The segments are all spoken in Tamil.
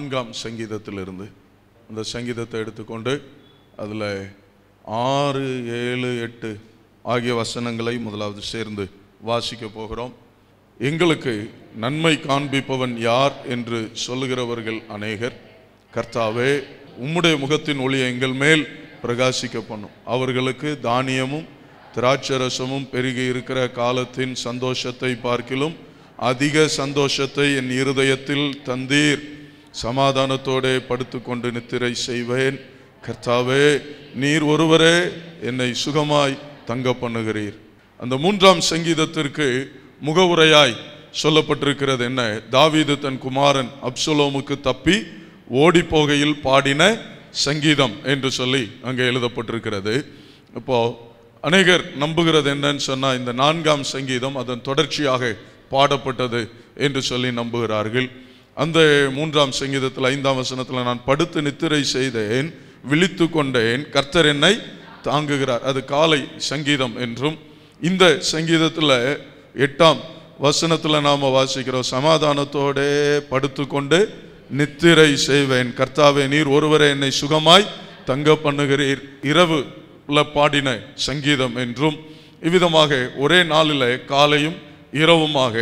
நான்காம் சங்கீதத்திலிருந்து அந்த சங்கீதத்தை எடுத்துக்கொண்டு அதில் ஆறு ஏழு எட்டு ஆகிய வசனங்களை முதலாவது சேர்ந்து வாசிக்க போகிறோம் எங்களுக்கு நன்மை காண்பிப்பவன் யார் என்று சொல்லுகிறவர்கள் அநேகர் கர்த்தாவே உம்முடைய முகத்தின் ஒளியை எங்கள் மேல் பிரகாசிக்க பண்ணும் அவர்களுக்கு தானியமும் திராட்சரசமும் பெருகி இருக்கிற காலத்தின் சந்தோஷத்தை பார்க்கிலும் அதிக சந்தோஷத்தை என் இருதயத்தில் தந்தீர் சமாதானத்தோடே படுத்துக்கொண்டு நித்திரை செய்வேன் கர்த்தாவே நீர் ஒருவரே என்னை சுகமாய் தங்க பண்ணுகிறீர் அந்த மூன்றாம் சங்கீதத்திற்கு முகவுரையாய் சொல்லப்பட்டிருக்கிறது என்ன தாவீது தன் குமாரன் அப்சுலோமுக்கு தப்பி ஓடி போகையில் பாடின சங்கீதம் என்று சொல்லி அங்கே எழுதப்பட்டிருக்கிறது இப்போ அநேகர் நம்புகிறது என்னன்னு சொன்னால் இந்த நான்காம் சங்கீதம் அதன் தொடர்ச்சியாக பாடப்பட்டது என்று சொல்லி நம்புகிறார்கள் அந்த மூன்றாம் சங்கீதத்தில் ஐந்தாம் வசனத்தில் நான் படுத்து நித்திரை செய்தேன் விழித்து கொண்டேன் கர்த்தர் என்னை தாங்குகிறார் அது காலை சங்கீதம் என்றும் இந்த சங்கீதத்தில் எட்டாம் வசனத்தில் நாம் வாசிக்கிறோம் சமாதானத்தோடே படுத்துக்கொண்டு நித்திரை செய்வேன் கர்த்தாவே நீர் ஒருவரை என்னை சுகமாய் தங்க பண்ணுகிறீர் இரவு பாடின சங்கீதம் என்றும் இவ்விதமாக ஒரே நாளில் காலையும் இரவுமாக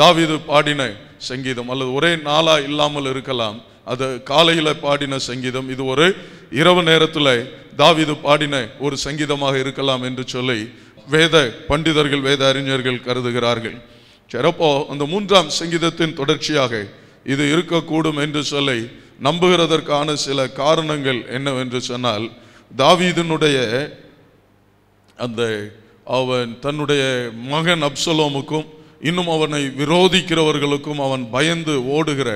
தாவிது பாடின சங்கீதம் அல்லது ஒரே நாளாக இல்லாமல் இருக்கலாம் அது காலையில் பாடின சங்கீதம் இது ஒரு இரவு நேரத்தில் தாவிது பாடின ஒரு சங்கீதமாக இருக்கலாம் என்று சொல்லி வேத பண்டிதர்கள் வேத அறிஞர்கள் கருதுகிறார்கள் சிறப்போ அந்த மூன்றாம் சங்கீதத்தின் தொடர்ச்சியாக இது இருக்கக்கூடும் என்று சொல்லி நம்புகிறதற்கான சில காரணங்கள் என்னவென்று சொன்னால் தாவீதனுடைய அந்த அவன் தன்னுடைய மகன் அப்சலோமுக்கும் இன்னும் அவனை விரோதிக்கிறவர்களுக்கும் அவன் பயந்து ஓடுகிற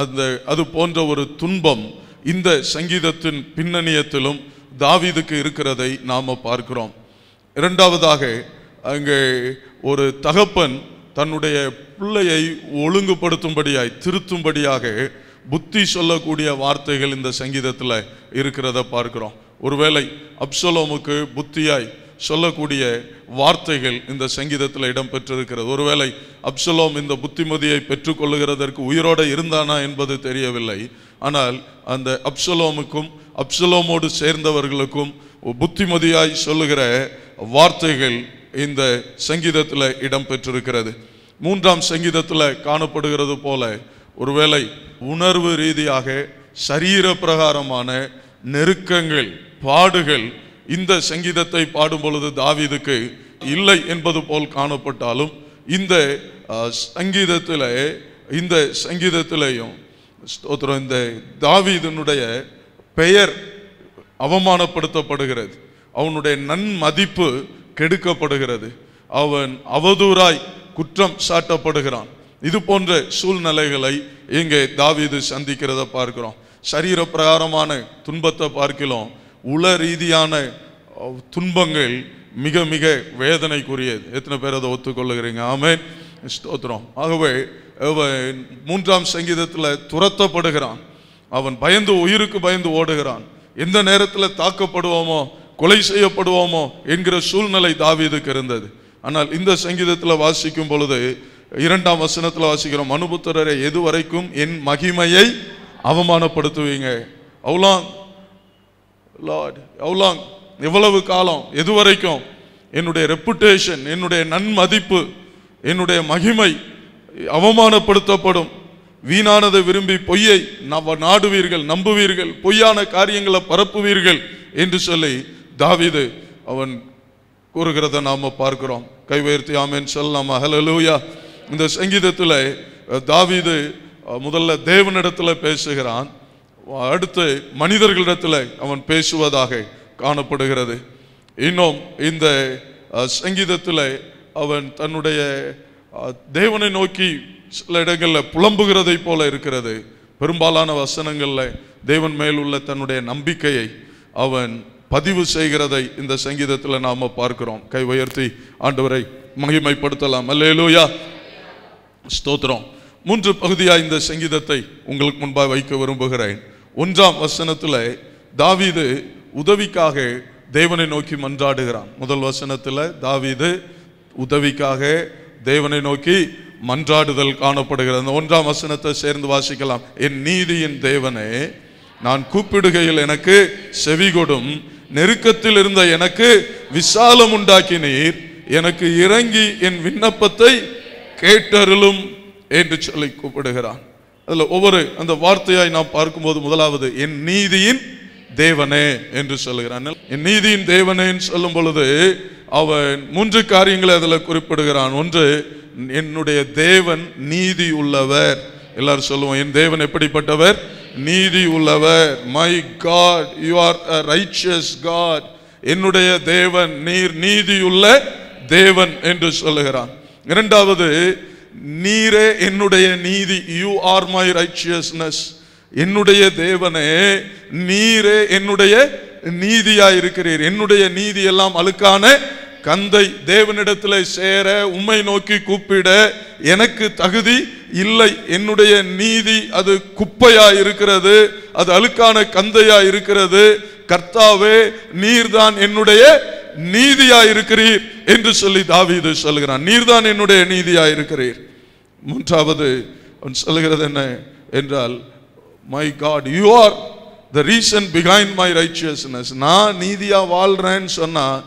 அந்த அது போன்ற ஒரு துன்பம் இந்த சங்கீதத்தின் பின்னணியத்திலும் தாவிதுக்கு இருக்கிறதை நாம் பார்க்கிறோம் இரண்டாவதாக அங்கே ஒரு தகப்பன் தன்னுடைய பிள்ளையை ஒழுங்குபடுத்தும்படியாய் திருத்தும்படியாக புத்தி சொல்லக்கூடிய வார்த்தைகள் இந்த சங்கீதத்தில் இருக்கிறத பார்க்கிறோம் ஒருவேளை அப்சலோமுக்கு புத்தியாய் சொல்லக்கூடிய வார்த்தைகள் இந்த சங்கீதத்தில் இடம்பெற்றிருக்கிறது ஒருவேளை அப்சலோம் இந்த புத்திமதியை பெற்றுக்கொள்ளுகிறதற்கு உயிரோடு இருந்தானா என்பது தெரியவில்லை ஆனால் அந்த அப்சலோமுக்கும் அப்சலோமோடு சேர்ந்தவர்களுக்கும் புத்திமதியாய் சொல்லுகிற வார்த்தைகள் இந்த சங்கீதத்தில் இடம்பெற்றிருக்கிறது மூன்றாம் சங்கீதத்தில் காணப்படுகிறது போல ஒருவேளை உணர்வு ரீதியாக சரீர பிரகாரமான நெருக்கங்கள் பாடுகள் இந்த சங்கீதத்தை பாடும் பொழுது தாவிதுக்கு இல்லை என்பது போல் காணப்பட்டாலும் இந்த சங்கீதத்தில் இந்த சங்கீதத்திலேயும் ஸ்தோத்திரம் இந்த தாவிதனுடைய பெயர் அவமானப்படுத்தப்படுகிறது அவனுடைய நன்மதிப்பு கெடுக்கப்படுகிறது அவன் அவதூறாய் குற்றம் சாட்டப்படுகிறான் இது போன்ற சூழ்நிலைகளை இங்கே தாவீது சந்திக்கிறத பார்க்கிறோம் சரீர பிரகாரமான துன்பத்தை பார்க்கிறோம் உல ரீதியான துன்பங்கள் மிக மிக வேதனைக்குரியது எத்தனை பேர் அதை ஒத்துக்கொள்ளுகிறீங்க ஆமே ஸ்தோத்திரம் ஆகவே மூன்றாம் சங்கீதத்தில் துரத்தப்படுகிறான் அவன் பயந்து உயிருக்கு பயந்து ஓடுகிறான் எந்த நேரத்தில் தாக்கப்படுவோமோ கொலை செய்யப்படுவோமோ என்கிற சூழ்நிலை தாவீதுக்கு இருந்தது ஆனால் இந்த சங்கீதத்தில் வாசிக்கும் பொழுது இரண்டாம் வசனத்தில் வாசிக்கிறோம் மனுபுத்திரரை எதுவரைக்கும் என் மகிமையை அவமானப்படுத்துவீங்க அவ்வளோ லார்ட் எவ்வளோ எவ்வளவு காலம் எது வரைக்கும் என்னுடைய ரெப்புடேஷன் என்னுடைய நன்மதிப்பு என்னுடைய மகிமை அவமானப்படுத்தப்படும் வீணானதை விரும்பி பொய்யை நாடுவீர்கள் நம்புவீர்கள் பொய்யான காரியங்களை பரப்புவீர்கள் என்று சொல்லி தாவிது அவன் கூறுகிறத நாம் பார்க்கிறோம் கை உயர்த்தி ஆமேன்னு சொல்லலாம் இந்த சங்கீதத்தில் தாவிது முதல்ல தேவனிடத்தில் பேசுகிறான் அடுத்து மனிதர்களிடத்தில் அவன் பேசுவதாக காணப்படுகிறது இன்னும் இந்த சங்கீதத்தில் அவன் தன்னுடைய தேவனை நோக்கி சில இடங்களில் புலம்புகிறதை போல இருக்கிறது பெரும்பாலான வசனங்களில் தேவன் மேல் உள்ள தன்னுடைய நம்பிக்கையை அவன் பதிவு செய்கிறதை இந்த சங்கீதத்தில் நாம் பார்க்கிறோம் கை உயர்த்தி ஆண்டவரை மகிமைப்படுத்தலாம் அல்லேலூயா ஸ்தோத்திரம் மூன்று பகுதியாக இந்த சங்கீதத்தை உங்களுக்கு முன்பாக வைக்க விரும்புகிறேன் ஒன்றாம் வசனத்தில் தாவீது உதவிக்காக தேவனை நோக்கி மன்றாடுகிறான் முதல் வசனத்தில் தாவீது உதவிக்காக தேவனை நோக்கி மன்றாடுதல் காணப்படுகிறது அந்த ஒன்றாம் வசனத்தை சேர்ந்து வாசிக்கலாம் என் நீதியின் தேவனே நான் கூப்பிடுகையில் எனக்கு செவிகொடும் நெருக்கத்தில் இருந்த எனக்கு விசாலம் உண்டாக்கி நீர் எனக்கு இறங்கி என் விண்ணப்பத்தை கேட்டருளும் என்று சொல்லி கூப்பிடுகிறான் அதில் ஒவ்வொரு அந்த வார்த்தையாய் நாம் பார்க்கும்போது முதலாவது என் நீதியின் தேவனே என்று சொல்லுகிறான் என் நீதியின் தேவனேன்னு சொல்லும் பொழுது அவன் மூன்று காரியங்களை அதில் குறிப்பிடுகிறான் ஒன்று என்னுடைய தேவன் நீதி உள்ளவர் எல்லாரும் சொல்லுவோம் என் தேவன் எப்படிப்பட்டவர் நீதி உள்ளவர் my God you are a righteous God என்னுடைய தேவன் நீர் நீதியுள்ள தேவன் என்று சொல்லுகிறான் இரண்டாவது நீரே என்னுடைய நீதி யூ ஆர் மை ரைச்சியஸ்னஸ் என்னுடைய தேவனே நீரே என்னுடைய நீதியா இருக்கிறீர் என்னுடைய நீதி எல்லாம் அழுக்கான கந்தை தேவனிடத்தில் சேர உம்மை நோக்கி கூப்பிட எனக்கு தகுதி இல்லை என்னுடைய நீதி அது குப்பையா இருக்கிறது அது அழுக்கான கந்தையா இருக்கிறது கர்த்தாவே நீர்தான் என்னுடைய நீதியா இருக்கிறீர் என்று சொல்லி தாவீது சொல்கிறான் நீர்தான் என்னுடைய நீதியா இருக்கிறீர் மூன்றாவது அவன் சொல்லுகிறது என்ன என்றால் my God you are the reason behind my righteousness நான் நீதியாக வாழ்கிறேன்னு சொன்னால்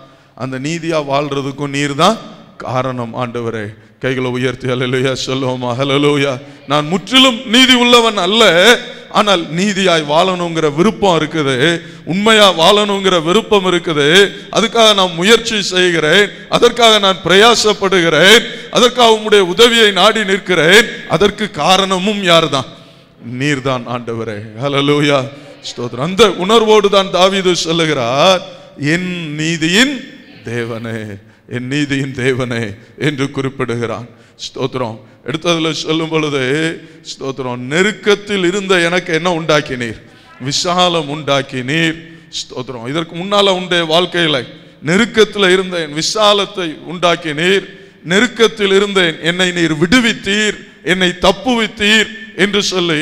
அந்த நீதியாக வாழ்கிறதுக்கும் நீர் தான் காரணம் ஆண்டவரே கைகளை உயர்த்தி அலலுயா சொல்லுவோமா ஹலலுயா நான் முற்றிலும் நீதி உள்ளவன் அல்ல ஆனால் நீதியாய் வாழணுங்கிற விருப்பம் இருக்குது உண்மையாக வாழணுங்கிற விருப்பம் இருக்குது அதுக்காக நான் முயற்சி செய்கிறேன் அதற்காக நான் பிரயாசப்படுகிறேன் அதற்காக உங்களுடைய உதவியை நாடி நிற்கிறேன் அதற்கு காரணமும் யார் தான் நீர் தான் ஆண்டவரே ஹலலோயா ஸ்தோத்ரம் அந்த உணர்வோடு தான் தாவிது சொல்லுகிறார் என் நீதியின் தேவனே என் நீதியின் தேவனே என்று குறிப்பிடுகிறான் ஸ்தோத்ரம் எடுத்ததில் சொல்லும் பொழுது ஸ்தோத்ரம் நெருக்கத்தில் இருந்த எனக்கு என்ன உண்டாக்கினீர் விசாலம் உண்டாக்கினீர் ஸ்தோத்ரம் இதற்கு முன்னால் உண்டே வாழ்க்கையில் நெருக்கத்தில் இருந்த என் விசாலத்தை உண்டாக்கினீர் நெருக்கத்தில் இருந்தேன் என்னை நீர் விடுவித்தீர் என்னை தப்புவித்தீர் என்று சொல்லி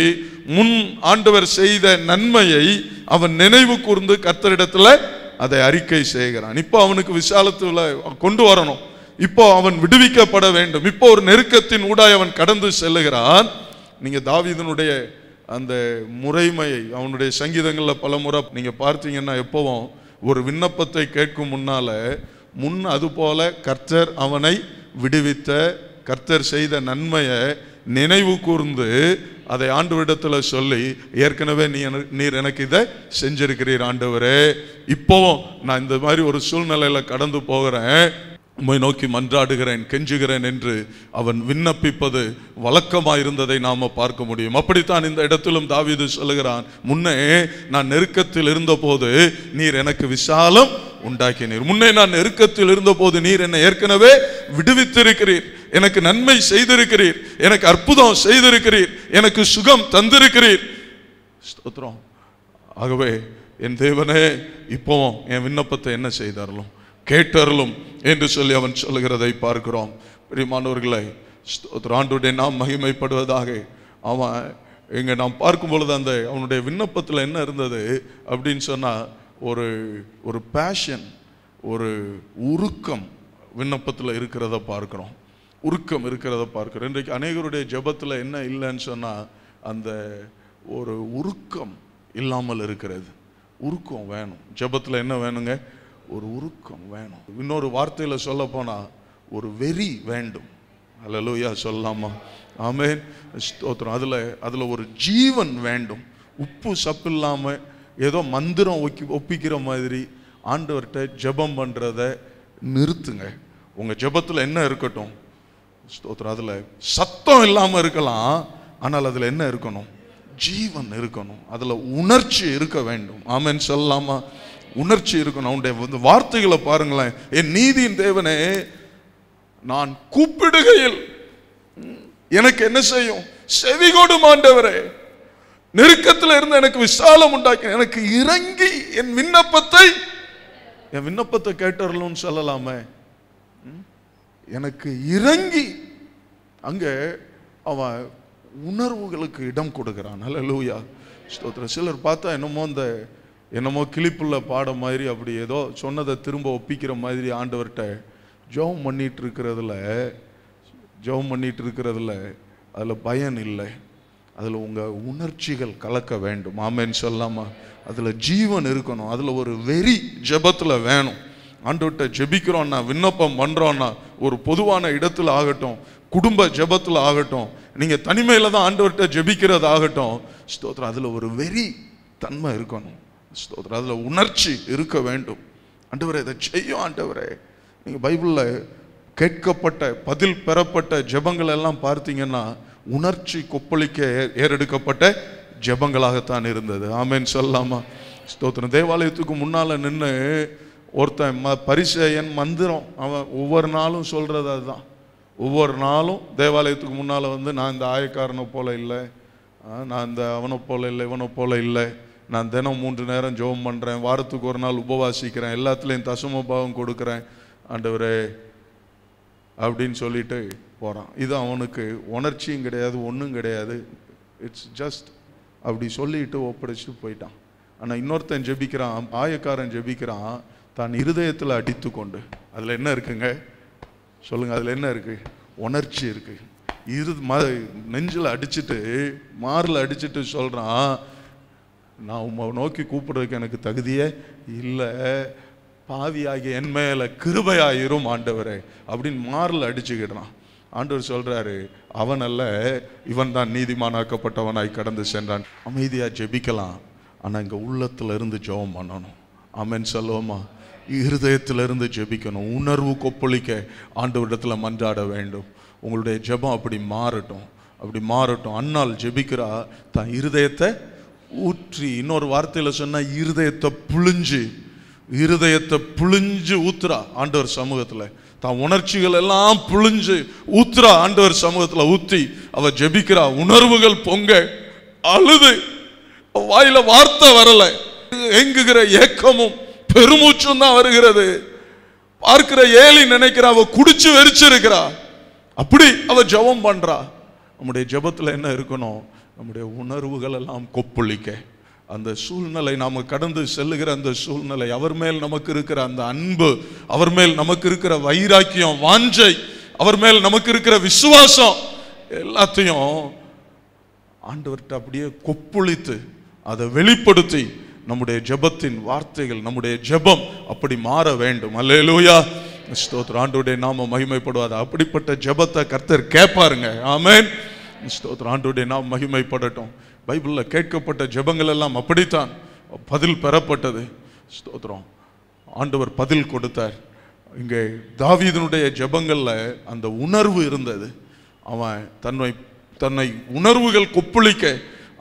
முன் ஆண்டவர் செய்த நன்மையை அவன் நினைவு கூர்ந்து கத்தரிடத்துல அதை அறிக்கை செய்கிறான் இப்போ அவனுக்கு விசாலத்துல கொண்டு வரணும் இப்போ அவன் விடுவிக்கப்பட வேண்டும் இப்போ ஒரு நெருக்கத்தின் ஊடாய் அவன் கடந்து செல்லுகிறான் நீங்க தாவிதனுடைய அந்த முறைமையை அவனுடைய சங்கீதங்களில் பல முறை நீங்கள் பார்த்தீங்கன்னா எப்பவும் ஒரு விண்ணப்பத்தை கேட்கும் முன்னால் முன் அதுபோல கர்த்தர் அவனை விடுவித்த கர்த்தர் செய்த நன்மையை நினைவு கூர்ந்து அதை ஆண்டுவிடத்தில் சொல்லி ஏற்கனவே நீ நீர் எனக்கு இதை செஞ்சிருக்கிறீர் ஆண்டவரே இப்போவும் நான் இந்த மாதிரி ஒரு சூழ்நிலையில் கடந்து போகிறேன் உம்மை நோக்கி மன்றாடுகிறேன் கெஞ்சுகிறேன் என்று அவன் விண்ணப்பிப்பது வழக்கமாயிருந்ததை நாம் பார்க்க முடியும் அப்படித்தான் இந்த இடத்திலும் தாவிது சொல்லுகிறான் முன்னே நான் நெருக்கத்தில் இருந்தபோது நீர் எனக்கு விசாலம் உண்டாக்கினீர் முன்னே நான் நெருக்கத்தில் இருந்தபோது நீர் என்னை ஏற்கனவே விடுவித்திருக்கிறீர் எனக்கு நன்மை செய்திருக்கிறீர் எனக்கு அற்புதம் செய்திருக்கிறீர் எனக்கு சுகம் தந்திருக்கிறீர் ஸ்தோத்திரம் ஆகவே என் தேவனே இப்போ என் விண்ணப்பத்தை என்ன செய்தாரலும் கேட்டருளும் என்று சொல்லி அவன் சொல்லுகிறதை பார்க்கிறோம் ஒரு ஆண்டுடைய நாம் மகிமைப்படுவதாக அவன் இங்கே நாம் பார்க்கும் பொழுது அந்த அவனுடைய விண்ணப்பத்தில் என்ன இருந்தது அப்படின்னு சொன்னால் ஒரு ஒரு பேஷன் ஒரு உருக்கம் விண்ணப்பத்தில் இருக்கிறத பார்க்குறோம் உருக்கம் இருக்கிறத பார்க்குறோம் இன்றைக்கு அநேகருடைய ஜபத்தில் என்ன இல்லைன்னு சொன்னால் அந்த ஒரு உருக்கம் இல்லாமல் இருக்கிறது உருக்கம் வேணும் ஜபத்தில் என்ன வேணுங்க ஒரு உருக்கம் வேணும் இன்னொரு வார்த்தையில் சொல்ல போனால் ஒரு வெறி வேண்டும் அல்லலூயா சொல்லாமா ஆமேன் ஸ்தோத்திரம் அதில் அதில் ஒரு ஜீவன் வேண்டும் உப்பு சப்பு இல்லாமல் ஏதோ மந்திரம் ஒக்கி ஒப்பிக்கிற மாதிரி ஆண்டவர்கிட்ட ஜபம் பண்ணுறத நிறுத்துங்க உங்கள் ஜபத்தில் என்ன இருக்கட்டும் ஸ்தோத்திரம் அதில் சத்தம் இல்லாமல் இருக்கலாம் ஆனால் அதில் என்ன இருக்கணும் ஜீவன் இருக்கணும் அதில் உணர்ச்சி இருக்க வேண்டும் ஆமேன்னு சொல்லலாமா உணர்ச்சி இருக்கணும் அவனுடைய வார்த்தைகளை பாருங்களேன் என் நீதியின் தேவனே நான் கூப்பிடுகையில் எனக்கு என்ன செய்யும் செவிகோடும் ஆண்டவரே நெருக்கத்தில் இருந்து எனக்கு விசாலம் உண்டாக்கி எனக்கு இறங்கி என் விண்ணப்பத்தை என் விண்ணப்பத்தை கேட்டறலும்னு சொல்லலாமே எனக்கு இறங்கி அங்கே அவன் உணர்வுகளுக்கு இடம் கொடுக்குறான் லூயா ஸ்தோத்திரம் சிலர் பார்த்தா என்னமோ அந்த என்னமோ கிளிப்புள்ள பாடம் மாதிரி அப்படி ஏதோ சொன்னதை திரும்ப ஒப்பிக்கிற மாதிரி ஆண்டவர்கிட்ட ஜோம் பண்ணிகிட்டு இருக்கிறதுல ஜோம் பண்ணிகிட்டு இருக்கிறதுல அதில் பயன் இல்லை அதில் உங்கள் உணர்ச்சிகள் கலக்க வேண்டும் ஆமேன்னு சொல்லாமா அதில் ஜீவன் இருக்கணும் அதில் ஒரு வெறி ஜபத்தில் வேணும் ஆண்டவர்கிட்ட ஜெபிக்கிறோன்னா விண்ணப்பம் பண்ணுறோன்னா ஒரு பொதுவான இடத்துல ஆகட்டும் குடும்ப ஜபத்தில் ஆகட்டும் நீங்கள் தனிமையில் தான் ஆண்டவர்கிட்ட ஜெபிக்கிறது ஆகட்டும் ஸ்தோத்திரம் அதில் ஒரு வெறி தன்மை இருக்கணும் ஸ்தோத்திரம் அதில் உணர்ச்சி இருக்க வேண்டும் ஆண்டவரே இதை செய்யும் ஆண்டவரே நீங்கள் பைபிளில் கேட்கப்பட்ட பதில் பெறப்பட்ட ஜபங்கள் எல்லாம் பார்த்தீங்கன்னா உணர்ச்சி கொப்பளிக்க ஏறெடுக்கப்பட்ட ஜபங்களாகத்தான் இருந்தது ஆமேன்னு சொல்லலாமா ஸ்தோத்திரம் தேவாலயத்துக்கு முன்னால் நின்று ஒருத்தன் ம பரிசெயன் மந்திரம் அவன் ஒவ்வொரு நாளும் சொல்கிறது அதுதான் ஒவ்வொரு நாளும் தேவாலயத்துக்கு முன்னால் வந்து நான் இந்த ஆயக்காரனை போல் இல்லை நான் இந்த அவனை போல் இல்லை இவனை போல் இல்லை நான் தினம் மூன்று நேரம் ஜெபம் பண்ணுறேன் வாரத்துக்கு ஒரு நாள் உபவாசிக்கிறேன் எல்லாத்துலேயும் தசும பாவம் கொடுக்குறேன் ஆண்டவரே அப்படின்னு சொல்லிட்டு போகிறான் இது அவனுக்கு உணர்ச்சியும் கிடையாது ஒன்றும் கிடையாது இட்ஸ் ஜஸ்ட் அப்படி சொல்லிட்டு ஒப்படைச்சிட்டு போயிட்டான் ஆனால் இன்னொருத்தன் ஜெபிக்கிறான் ஆயக்காரன் ஜெபிக்கிறான் தான் இருதயத்தில் அடித்து கொண்டு அதில் என்ன இருக்குங்க சொல்லுங்கள் அதில் என்ன இருக்குது உணர்ச்சி இருக்குது இரு ம நெஞ்சில் அடிச்சுட்டு மாரில் அடிச்சுட்டு சொல்கிறான் நான் உம்மை நோக்கி கூப்பிடுறதுக்கு எனக்கு தகுதியே இல்லை பாவியாகிய என் மேலே கிருபையாயிரும் ஆண்டவரே அப்படின்னு மாறல் அடிச்சுக்கிடுறான் ஆண்டவர் சொல்கிறாரு அவன் அல்ல இவன் தான் நீதிமானாக்கப்பட்டவனாய் கடந்து சென்றான் அமைதியாக ஜெபிக்கலாம் ஆனால் இங்கே உள்ளத்தில் இருந்து ஜெபம் பண்ணணும் அமன் சொல்லுவோமா இருதயத்திலிருந்து ஜெபிக்கணும் உணர்வு கொப்பளிக்க ஆண்டவரிடத்தில் மன்றாட வேண்டும் உங்களுடைய ஜெபம் அப்படி மாறட்டும் அப்படி மாறட்டும் அன்னால் ஜெபிக்கிறா தான் இருதயத்தை ஊற்றி இன்னொரு வார்த்தையில் சொன்னால் இருதயத்தை புழிஞ்சு இருதயத்தை புழிஞ்சு ஊத்துறா ஆண்டவர் சமூகத்தில் தான் உணர்ச்சிகள் எல்லாம் புழிஞ்சு ஊத்துறா ஆண்டவர் சமூகத்தில் ஊற்றி அவள் ஜெபிக்கிறா உணர்வுகள் பொங்க அழுது வாயில வார்த்தை வரல எங்குகிற ஏக்கமும் பெருமூச்சும் தான் வருகிறது பார்க்கிற ஏழை நினைக்கிறா அவ குடிச்சு வெறிச்சிருக்கிறா அப்படி அவ ஜபம் பண்றா நம்முடைய ஜபத்தில் என்ன இருக்கணும் நம்முடைய உணர்வுகள் எல்லாம் கொப்பளிக்க அந்த சூழ்நிலை நாம் கடந்து செல்லுகிற அந்த சூழ்நிலை அவர் மேல் நமக்கு இருக்கிற அந்த அன்பு அவர் மேல் நமக்கு இருக்கிற வைராக்கியம் வாஞ்சை அவர் மேல் நமக்கு இருக்கிற விசுவாசம் எல்லாத்தையும் ஆண்டவர்கிட்ட அப்படியே கொப்புளித்து அதை வெளிப்படுத்தி நம்முடைய ஜெபத்தின் வார்த்தைகள் நம்முடைய ஜெபம் அப்படி மாற வேண்டும் அல்லேலூயா ஸ்தோத்திரம் ஆண்டோடைய நாம மகிமைப்படுவாது அப்படிப்பட்ட ஜெபத்தை கர்த்தர் கேட்பாருங்க ஆமேன் ஸ்தோத்திரம் ஆண்டோடைய நாம் மகிமைப்படட்டும் பைபிளில் கேட்கப்பட்ட ஜபங்கள் எல்லாம் அப்படித்தான் பதில் பெறப்பட்டது ஸ்தோத்திரம் ஆண்டவர் பதில் கொடுத்தார் இங்கே தாவீதனுடைய ஜெபங்களில் அந்த உணர்வு இருந்தது அவன் தன்னை தன்னை உணர்வுகள் கொப்புளிக்க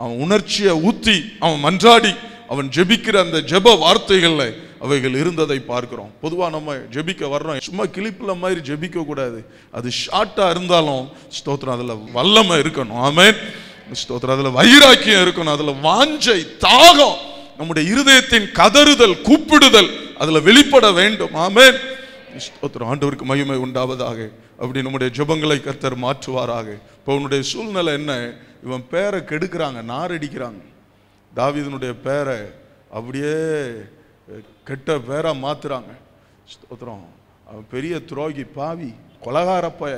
அவன் உணர்ச்சியை ஊற்றி அவன் மன்றாடி அவன் ஜெபிக்கிற அந்த ஜெப வார்த்தைகளில் அவைகள் இருந்ததை பார்க்கிறோம் பொதுவாக நம்ம ஜெபிக்க வர்றோம் சும்மா கிளிப்பில் மாதிரி ஜெபிக்க கூடாது அது ஷார்ட்டாக இருந்தாலும் ஸ்தோத்திரம் அதில் வல்லமை இருக்கணும் ஆமேன் ஸ்தோத்திரம் அதில் வைராக்கியம் இருக்கணும் அதில் வாஞ்சை தாகம் நம்முடைய இருதயத்தின் கதறுதல் கூப்பிடுதல் அதில் வெளிப்பட வேண்டும் ஆமேன் ஸ்தோத்திரம் ஆண்டவருக்கு மகிமை உண்டாவதாக அப்படி நம்முடைய ஜபங்களை கர்த்தர் மாற்றுவாராக இப்போ உன்னுடைய சூழ்நிலை என்ன இவன் பேரை கெடுக்கிறாங்க நாரடிக்கிறாங்க தாவிதனுடைய பேரை அப்படியே கெட்ட பேராக மாற்றுறாங்க ஸ்தோத்திரம் அவன் பெரிய துரோகி பாவி கொலகாரப்பய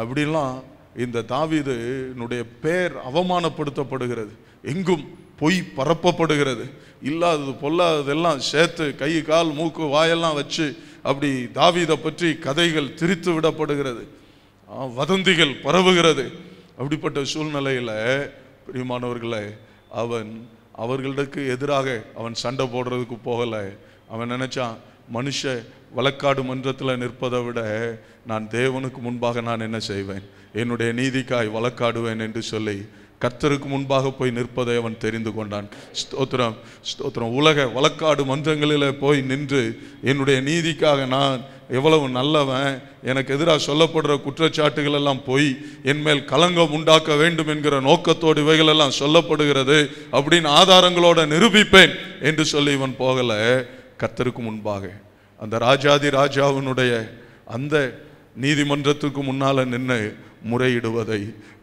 அப்படிலாம் இந்த தாவிதுனுடைய பேர் அவமானப்படுத்தப்படுகிறது எங்கும் பொய் பரப்பப்படுகிறது இல்லாதது பொல்லாததெல்லாம் சேர்த்து கை கால் மூக்கு வாயெல்லாம் வச்சு அப்படி தாவிதை பற்றி கதைகள் திரித்து விடப்படுகிறது வதந்திகள் பரவுகிறது அப்படிப்பட்ட சூழ்நிலையில் பிரியமானவர்களை அவன் அவர்களுக்கு எதிராக அவன் சண்டை போடுறதுக்கு போகலை அவன் நினச்சான் மனுஷ வழக்காடு மன்றத்தில் நிற்பதை விட நான் தேவனுக்கு முன்பாக நான் என்ன செய்வேன் என்னுடைய நீதிக்காய் வழக்காடுவேன் என்று சொல்லி கர்த்தருக்கு முன்பாக போய் நிற்பதை அவன் தெரிந்து கொண்டான் ஸ்தோத்திரம் ஸ்தோத்திரம் உலக வழக்காடு மன்றங்களில் போய் நின்று என்னுடைய நீதிக்காக நான் எவ்வளவு நல்லவன் எனக்கு எதிராக சொல்லப்படுற குற்றச்சாட்டுகள் எல்லாம் போய் என்மேல் கலங்கம் உண்டாக்க வேண்டும் என்கிற நோக்கத்தோடு இவைகளெல்லாம் சொல்லப்படுகிறது அப்படின்னு ஆதாரங்களோட நிரூபிப்பேன் என்று சொல்லி இவன் போகலை கத்தருக்கு முன்பாக அந்த ராஜாதி ராஜாவினுடைய அந்த நீதிமன்றத்துக்கு முன்னால் நின்று முறையிடுவதை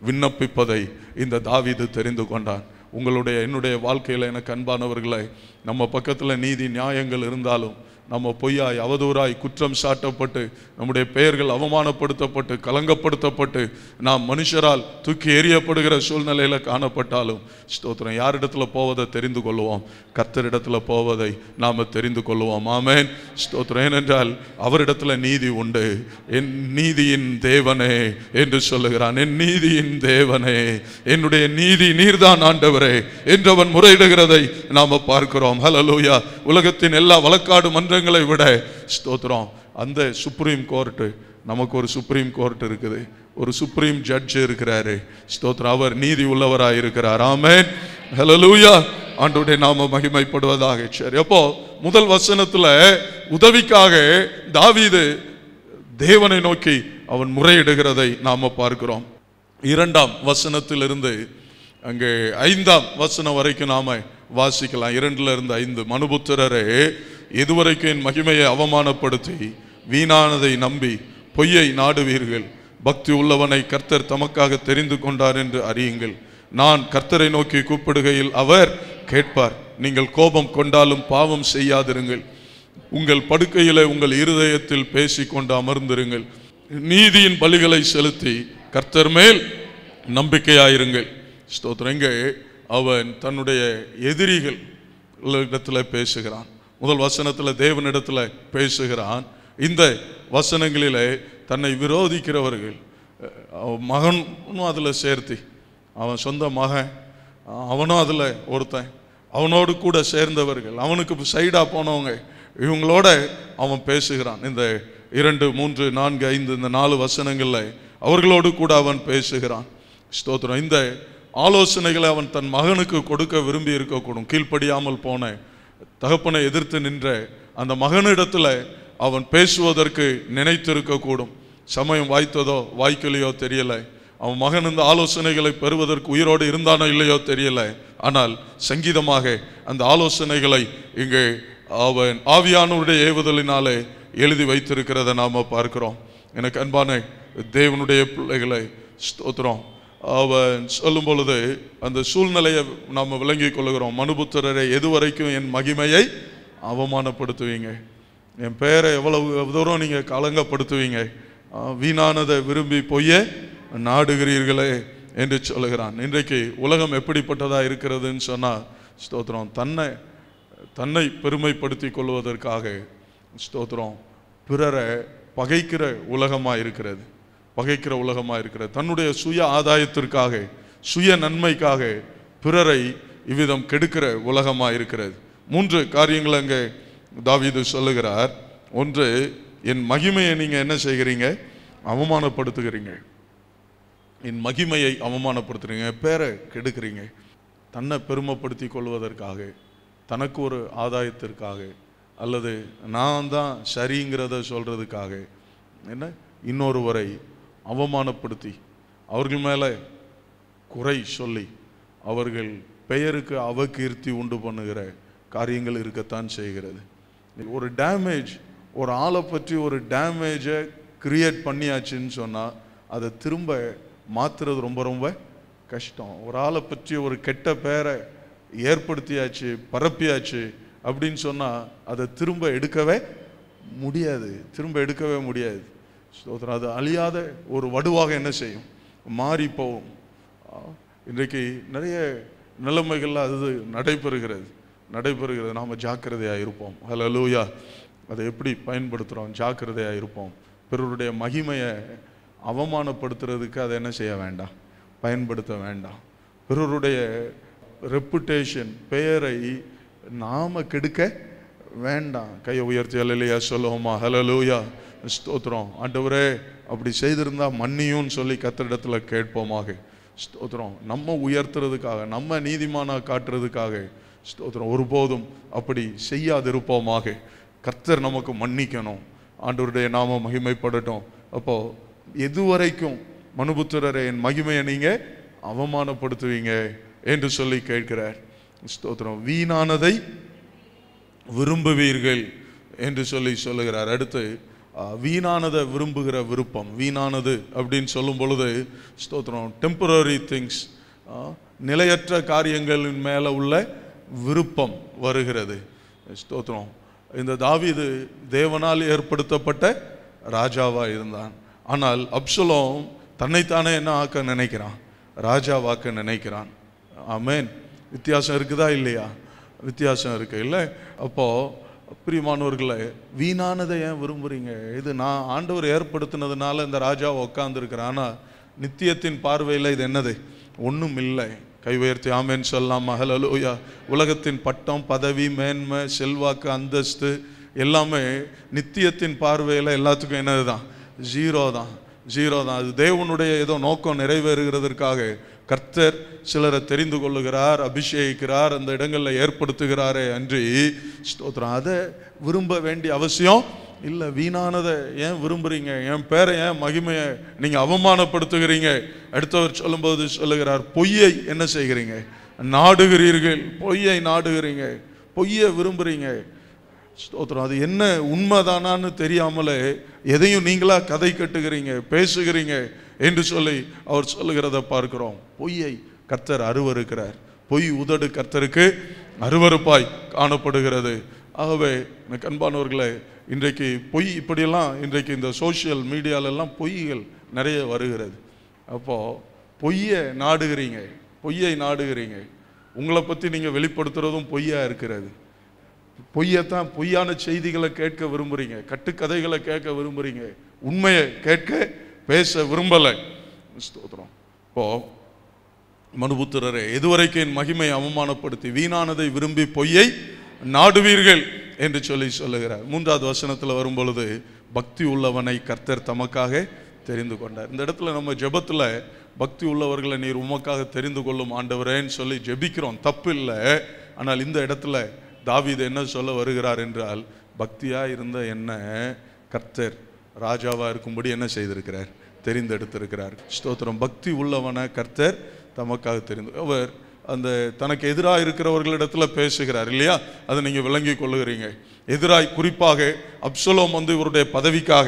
விண்ணப்பிப்பதை இந்த தாவிது தெரிந்து கொண்டான் உங்களுடைய என்னுடைய வாழ்க்கையில் எனக்கு அன்பானவர்களை நம்ம பக்கத்தில் நீதி நியாயங்கள் இருந்தாலும் நம்ம பொய்யாய் அவதூறாய் குற்றம் சாட்டப்பட்டு நம்முடைய பெயர்கள் அவமானப்படுத்தப்பட்டு கலங்கப்படுத்தப்பட்டு நாம் மனுஷரால் தூக்கி எறியப்படுகிற சூழ்நிலையில் காணப்பட்டாலும் ஸ்தோத்திரம் யாரிடத்துல போவதை தெரிந்து கொள்வோம் கர்த்தரிடத்துல போவதை நாம் தெரிந்து கொள்வோம் ஆமேன் ஸ்தோத்திரம் ஏனென்றால் அவரிடத்துல நீதி உண்டு என் நீதியின் தேவனே என்று சொல்லுகிறான் என் நீதியின் தேவனே என்னுடைய நீதி நீர்தான் ஆண்டவரே என்றவன் முறையிடுகிறதை நாம் பார்க்கிறோம் ஹலலூயா உலகத்தின் எல்லா வழக்காடு மன்ற சங்கங்களை விட ஸ்தோத்திரம் அந்த சுப்ரீம் கோர்ட்டு நமக்கு ஒரு சுப்ரீம் கோர்ட் இருக்குது ஒரு சுப்ரீம் ஜட்ஜ் இருக்கிறாரு ஸ்தோத்ரா அவர் நீதி உள்ளவராக இருக்கிறார் ஆமேன் ஹலோ லூயா ஆண்டோடைய நாம மகிமைப்படுவதாக சரி அப்போ முதல் வசனத்துல உதவிக்காக தாவீது தேவனை நோக்கி அவன் முறையிடுகிறதை நாம பார்க்கிறோம் இரண்டாம் வசனத்திலிருந்து அங்கே ஐந்தாம் வசனம் வரைக்கும் நாம வாசிக்கலாம் இரண்டுல இருந்து ஐந்து மனுபுத்திரரே இதுவரைக்கும் என் மகிமையை அவமானப்படுத்தி வீணானதை நம்பி பொய்யை நாடுவீர்கள் பக்தி உள்ளவனை கர்த்தர் தமக்காக தெரிந்து கொண்டார் என்று அறியுங்கள் நான் கர்த்தரை நோக்கி கூப்பிடுகையில் அவர் கேட்பார் நீங்கள் கோபம் கொண்டாலும் பாவம் செய்யாதிருங்கள் உங்கள் படுக்கையிலே உங்கள் இருதயத்தில் பேசிக்கொண்டு அமர்ந்திருங்கள் நீதியின் பலிகளை செலுத்தி கர்த்தர் மேல் நம்பிக்கையாயிருங்கள் ஸ்தோத்திரங்கள் அவன் தன்னுடைய எதிரிகள் இடத்துல பேசுகிறான் முதல் வசனத்தில் தேவனிடத்தில் பேசுகிறான் இந்த வசனங்களிலே தன்னை விரோதிக்கிறவர்கள் மகனும் அதில் சேர்த்தி அவன் சொந்த மகன் அவனும் அதில் ஒருத்தன் அவனோடு கூட சேர்ந்தவர்கள் அவனுக்கு சைடாக போனவங்க இவங்களோட அவன் பேசுகிறான் இந்த இரண்டு மூன்று நான்கு ஐந்து இந்த நாலு வசனங்களில் அவர்களோடு கூட அவன் பேசுகிறான் ஸ்தோத்திரம் இந்த ஆலோசனைகளை அவன் தன் மகனுக்கு கொடுக்க விரும்பி இருக்கக்கூடும் கீழ்ப்படியாமல் போனேன் தகப்பனை எதிர்த்து நின்ற அந்த மகனிடத்தில் அவன் பேசுவதற்கு நினைத்திருக்கக்கூடும் சமயம் வாய்த்ததோ வாய்க்கலையோ தெரியலை அவன் மகன் இந்த ஆலோசனைகளை பெறுவதற்கு உயிரோடு இருந்தானோ இல்லையோ தெரியலை ஆனால் சங்கீதமாக அந்த ஆலோசனைகளை இங்கே அவன் ஆவியானவருடைய ஏவுதலினாலே எழுதி வைத்திருக்கிறத நாம் பார்க்கிறோம் எனக்கு அன்பான தேவனுடைய பிள்ளைகளை ஸ்தோத்திரம் அவன் சொல்லும் பொழுது அந்த சூழ்நிலையை நாம் விளங்கிக் கொள்கிறோம் மனுபுத்திரரை எதுவரைக்கும் என் மகிமையை அவமானப்படுத்துவீங்க என் பெயரை எவ்வளவு தூரம் நீங்கள் கலங்கப்படுத்துவீங்க வீணானதை விரும்பி போய் நாடுகிறீர்களே என்று சொல்லுகிறான் இன்றைக்கு உலகம் எப்படிப்பட்டதாக இருக்கிறதுன்னு சொன்னால் ஸ்தோத்திரம் தன்னை தன்னை பெருமைப்படுத்தி கொள்வதற்காக ஸ்தோத்திரம் பிறரை பகைக்கிற உலகமாக இருக்கிறது வகைக்கிற உலகமாக இருக்கிறது தன்னுடைய சுய ஆதாயத்திற்காக சுய நன்மைக்காக பிறரை இவ்விதம் கெடுக்கிற உலகமாக இருக்கிறது மூன்று காரியங்களை அங்கே தாவிது சொல்லுகிறார் ஒன்று என் மகிமையை நீங்கள் என்ன செய்கிறீங்க அவமானப்படுத்துகிறீங்க என் மகிமையை அவமானப்படுத்துகிறீங்க பேரை கெடுக்கிறீங்க தன்னை பெருமைப்படுத்தி கொள்வதற்காக தனக்கு ஒரு ஆதாயத்திற்காக அல்லது நான் தான் சரிங்கிறத சொல்கிறதுக்காக என்ன இன்னொருவரை அவமானப்படுத்தி அவர்கள் மேலே குறை சொல்லி அவர்கள் பெயருக்கு அவகீர்த்தி உண்டு பண்ணுகிற காரியங்கள் இருக்கத்தான் செய்கிறது ஒரு டேமேஜ் ஒரு ஆளை பற்றி ஒரு டேமேஜை கிரியேட் பண்ணியாச்சுன்னு சொன்னால் அதை திரும்ப மாற்றுறது ரொம்ப ரொம்ப கஷ்டம் ஒரு ஆளை பற்றி ஒரு கெட்ட பேரை ஏற்படுத்தியாச்சு பரப்பியாச்சு அப்படின்னு சொன்னால் அதை திரும்ப எடுக்கவே முடியாது திரும்ப எடுக்கவே முடியாது ஸ்தோத்திரம் அது அழியாத ஒரு வடுவாக என்ன செய்யும் மாறி போகும் இன்றைக்கு நிறைய நிலைமைகள் அது நடைபெறுகிறது நடைபெறுகிறது நாம் ஜாக்கிரதையாக இருப்போம் அதில் லூயா அதை எப்படி பயன்படுத்துகிறோம் ஜாக்கிரதையாக இருப்போம் பிறருடைய மகிமையை அவமானப்படுத்துறதுக்கு அதை என்ன செய்ய வேண்டாம் பயன்படுத்த வேண்டாம் பிறருடைய ரெப்புடேஷன் பெயரை நாம் கெடுக்க வேண்டாம் கையை உயர்த்தி அல்லையா சொல்லுவோமா ஹலலூயா ஸ்தோத்திரம் ஆண்டவரே அப்படி செய்திருந்தா மன்னியும்னு சொல்லி கத்திரிடத்தில் கேட்போமாக ஸ்தோத்திரம் நம்ம உயர்த்துறதுக்காக நம்ம நீதிமானா காட்டுறதுக்காக ஸ்தோத்திரம் ஒருபோதும் அப்படி செய்யாதிருப்போமாக கர்த்தர் நமக்கு மன்னிக்கணும் ஆண்டவருடைய நாம மகிமைப்படட்டும் அப்போது எதுவரைக்கும் மனுபுத்திரரை என் மகிமையை நீங்கள் அவமானப்படுத்துவீங்க என்று சொல்லி கேட்கிறார் ஸ்தோத்திரம் வீணானதை விரும்புவீர்கள் என்று சொல்லி சொல்லுகிறார் அடுத்து வீணானதை விரும்புகிற விருப்பம் வீணானது அப்படின்னு சொல்லும் பொழுது ஸ்தோத்திரம் டெம்பரரி திங்ஸ் நிலையற்ற காரியங்களின் மேலே உள்ள விருப்பம் வருகிறது ஸ்தோத்திரம் இந்த தாவிது தேவனால் ஏற்படுத்தப்பட்ட ராஜாவாக இருந்தான் ஆனால் அப்சலோம் தன்னைத்தானே என்ன ஆக்க நினைக்கிறான் ராஜாவாக்க நினைக்கிறான் ஆமேன் வித்தியாசம் இருக்குதா இல்லையா வித்தியாசம் இருக்குது இல்லை அப்போது பிரியமானவர்களை வீணானதை ஏன் விரும்புகிறீங்க இது நான் ஆண்டவர் ஏற்படுத்தினதுனால இந்த ராஜா உக்காந்துருக்கிறேன் ஆனால் நித்தியத்தின் பார்வையில் இது என்னது ஒன்றும் இல்லை கை உயர்த்தி ஆமேன்னு சொல்லலாம் மகளலூயா உலகத்தின் பட்டம் பதவி மேன்மை செல்வாக்கு அந்தஸ்து எல்லாமே நித்தியத்தின் பார்வையில் எல்லாத்துக்கும் என்னது தான் ஜீரோ தான் ஜீரோ தான் அது தேவனுடைய ஏதோ நோக்கம் நிறைவேறுகிறதற்காக கர்த்தர் சிலரை தெரிந்து கொள்ளுகிறார் அபிஷேகிக்கிறார் அந்த இடங்களில் ஏற்படுத்துகிறாரே அன்றி ஸ்தோத்திரம் அதை விரும்ப வேண்டிய அவசியம் இல்லை வீணானதை ஏன் விரும்புகிறீங்க என் பேரை ஏன் மகிமையை நீங்கள் அவமானப்படுத்துகிறீங்க அடுத்தவர் சொல்லும்போது சொல்லுகிறார் பொய்யை என்ன செய்கிறீங்க நாடுகிறீர்கள் பொய்யை நாடுகிறீங்க பொய்யை விரும்புகிறீங்க ஸ்தோத்திரம் அது என்ன உண்மைதானான்னு தெரியாமலே எதையும் நீங்களாக கதை கட்டுகிறீங்க பேசுகிறீங்க என்று சொல்லி அவர் சொல்லுகிறத பார்க்கிறோம் பொய்யை கர்த்தர் அருவருக்கிறார் பொய் உதடு கர்த்தருக்கு அருவறுப்பாய் காணப்படுகிறது ஆகவே எனக்கு இன்றைக்கு பொய் இப்படியெல்லாம் இன்றைக்கு இந்த சோசியல் மீடியாலெல்லாம் பொய்கள் நிறைய வருகிறது அப்போது பொய்யை நாடுகிறீங்க பொய்யை நாடுகிறீங்க உங்களை பற்றி நீங்கள் வெளிப்படுத்துகிறதும் பொய்யாக இருக்கிறது பொய்யத்தான் பொய்யான செய்திகளை கேட்க விரும்புகிறீங்க கட்டுக்கதைகளை கேட்க விரும்புகிறீங்க உண்மையை கேட்க பேச விரும்பலை ஸ்தோத்திரம் இப்போ மனுபுத்திரரே எதுவரைக்கும் என் மகிமை அவமானப்படுத்தி வீணானதை விரும்பி பொய்யை நாடுவீர்கள் என்று சொல்லி சொல்லுகிறார் மூன்றாவது வசனத்தில் வரும்பொழுது பக்தி உள்ளவனை கர்த்தர் தமக்காக தெரிந்து கொண்டார் இந்த இடத்துல நம்ம ஜெபத்தில் பக்தி உள்ளவர்களை நீர் உமக்காக தெரிந்து கொள்ளும் ஆண்டவரேன்னு சொல்லி ஜெபிக்கிறோம் தப்பு இல்லை ஆனால் இந்த இடத்துல தாவீது என்ன சொல்ல வருகிறார் என்றால் பக்தியாக இருந்த என்ன கர்த்தர் ராஜாவாக இருக்கும்படி என்ன செய்திருக்கிறார் தெரிந்தெடுத்திருக்கிறார் ஸ்தோத்திரம் பக்தி உள்ளவன கர்த்தர் தமக்காக தெரிந்து அவர் அந்த தனக்கு எதிராக இருக்கிறவர்களிடத்தில் பேசுகிறார் இல்லையா அதை நீங்கள் விளங்கி கொள்ளுகிறீங்க எதிராய் குறிப்பாக அப்சலோம் வந்து இவருடைய பதவிக்காக